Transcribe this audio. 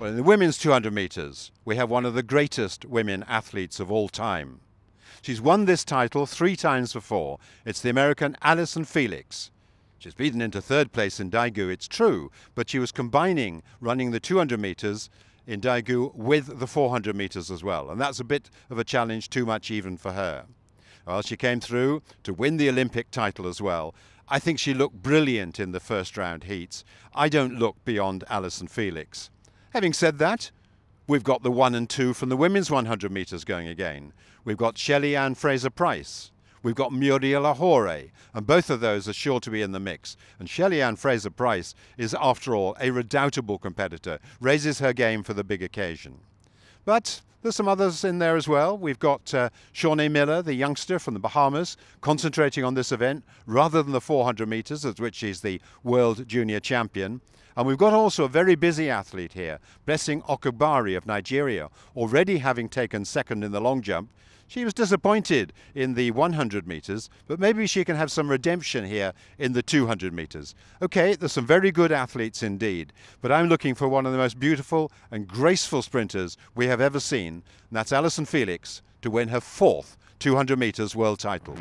Well, in the women's 200 metres, we have one of the greatest women athletes of all time. She's won this title three times before. It's the American Alison Felix. She's beaten into third place in Daegu, it's true, but she was combining running the 200 metres in Daegu with the 400 metres as well. And that's a bit of a challenge too much even for her. Well, she came through to win the Olympic title as well. I think she looked brilliant in the first round heats. I don't look beyond Alison Felix. Having said that, we've got the one and two from the women's 100 metres going again. We've got Shelley Ann Fraser Price. We've got Muriel Ahore, and both of those are sure to be in the mix. And Shelley Ann Fraser Price is, after all, a redoubtable competitor, raises her game for the big occasion. But there's some others in there as well. We've got uh, Shawnee Miller, the youngster from the Bahamas, concentrating on this event rather than the 400 metres, at which she's the world junior champion. And we've got also a very busy athlete here, Blessing Okubari of Nigeria, already having taken second in the long jump. She was disappointed in the 100 metres, but maybe she can have some redemption here in the 200 metres. Okay, there's some very good athletes indeed, but I'm looking for one of the most beautiful and graceful sprinters we have ever seen, and that's Alison Felix to win her fourth 200 metres world title.